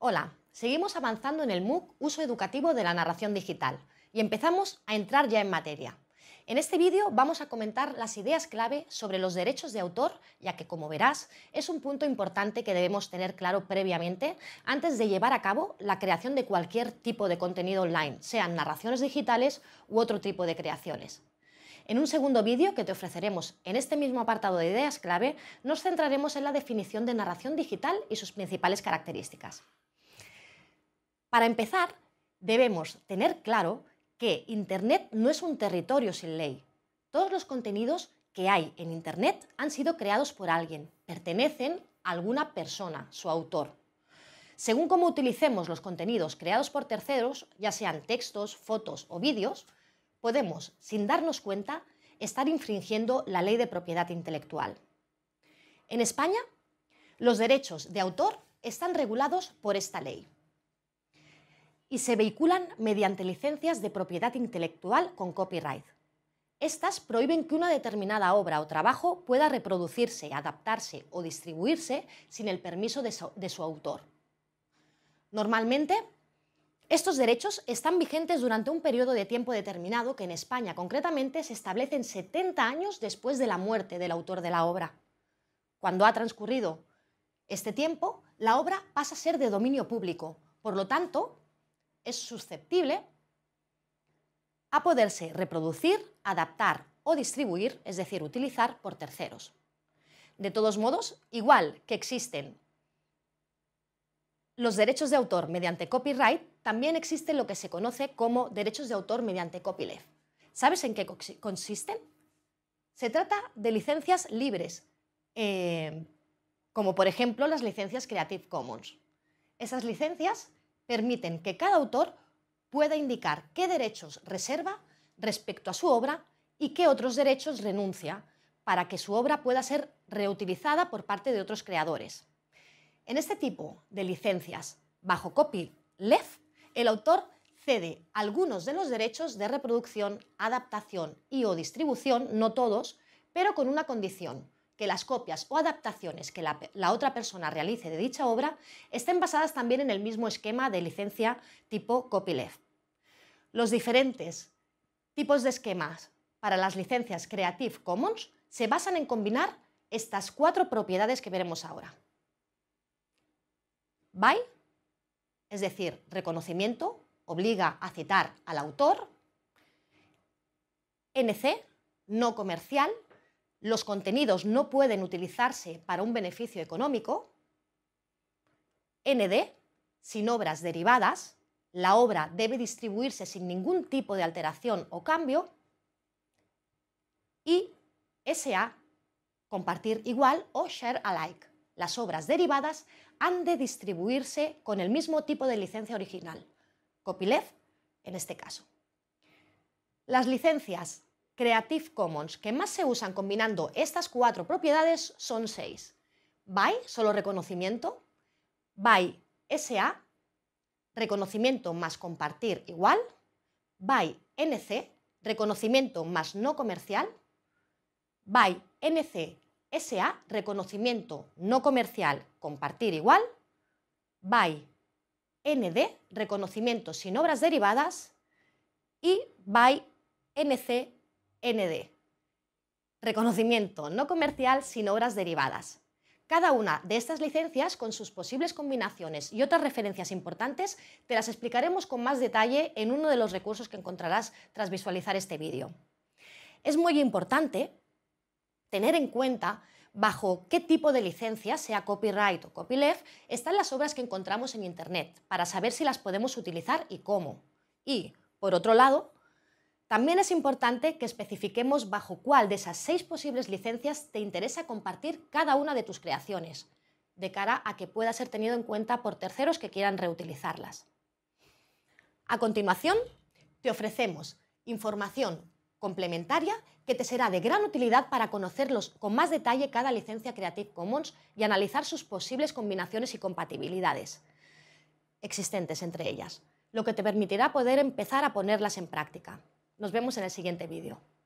Hola, seguimos avanzando en el MOOC Uso Educativo de la Narración Digital y empezamos a entrar ya en materia. En este vídeo vamos a comentar las ideas clave sobre los derechos de autor, ya que como verás es un punto importante que debemos tener claro previamente antes de llevar a cabo la creación de cualquier tipo de contenido online, sean narraciones digitales u otro tipo de creaciones. En un segundo vídeo que te ofreceremos en este mismo apartado de ideas clave, nos centraremos en la definición de narración digital y sus principales características. Para empezar, debemos tener claro que Internet no es un territorio sin ley. Todos los contenidos que hay en Internet han sido creados por alguien, pertenecen a alguna persona, su autor. Según cómo utilicemos los contenidos creados por terceros, ya sean textos, fotos o vídeos, podemos, sin darnos cuenta, estar infringiendo la ley de propiedad intelectual. En España, los derechos de autor están regulados por esta ley y se vehiculan mediante licencias de propiedad intelectual con copyright. Estas prohíben que una determinada obra o trabajo pueda reproducirse, adaptarse o distribuirse sin el permiso de su, autor. Normalmente, estos derechos están vigentes durante un periodo de tiempo determinado que en España concretamente se establecen 70 años después de la muerte del autor de la obra. Cuando ha transcurrido este tiempo, la obra pasa a ser de dominio público, por lo tanto, es susceptible a poderse reproducir, adaptar o distribuir, es decir, utilizar por terceros. De todos modos, igual que existen los derechos de autor mediante copyright, también existe lo que se conoce como derechos de autor mediante copyleft. ¿Sabes en qué consisten? Se trata de licencias libres, em, como por ejemplo las licencias Creative Commons. Esas licencias permiten que cada autor pueda indicar qué derechos reserva respecto a su obra y qué otros derechos renuncia para que su obra pueda ser reutilizada por parte de otros creadores. En este tipo de licencias bajo copyleft el autor cede algunos de los derechos de reproducción, adaptación y o distribución, no todos, pero con una condición, que las copias o adaptaciones que la, otra persona realice de dicha obra estén basadas también en el mismo esquema de licencia tipo copyleft. Los diferentes tipos de esquemas para las licencias Creative Commons se basan en combinar estas cuatro propiedades que veremos ahora. Bye es decir, reconocimiento, obliga a citar al autor. NC, no comercial, los contenidos no pueden utilizarse para un beneficio económico. ND, sin obras derivadas, la obra debe distribuirse sin ningún tipo de alteración o cambio. Y SA, compartir igual o share alike. Las obras derivadas han de distribuirse con el mismo tipo de licencia original, copyleft en este caso. Las licencias Creative Commons que más se usan combinando estas cuatro propiedades son seis. BY, solo reconocimiento, BY SA, reconocimiento más compartir igual, BY NC, reconocimiento más no comercial, BY NC, SA, reconocimiento no comercial, compartir igual. BY, ND, reconocimiento sin obras derivadas. Y BY, NC, ND, reconocimiento no comercial sin obras derivadas. Cada una de estas licencias, con sus posibles combinaciones y otras referencias importantes, te las explicaremos con más detalle en uno de los recursos que encontrarás tras visualizar este vídeo. Es muy importante tener en cuenta bajo qué tipo de licencia, sea copyright o copyleft, están las obras que encontramos en Internet, para saber si las podemos utilizar y cómo. Y, por otro lado, también es importante que especifiquemos bajo cuál de esas seis posibles licencias te interesa compartir cada una de tus creaciones, de cara a que pueda ser tenido en cuenta por terceros que quieran reutilizarlas. A continuación, te ofrecemos información complementaria que te será de gran utilidad para conocerlos con más detalle cada licencia Creative Commons y analizar sus posibles combinaciones y compatibilidades existentes entre ellas, lo que te permitirá poder empezar a ponerlas en práctica. Nos vemos en el siguiente vídeo.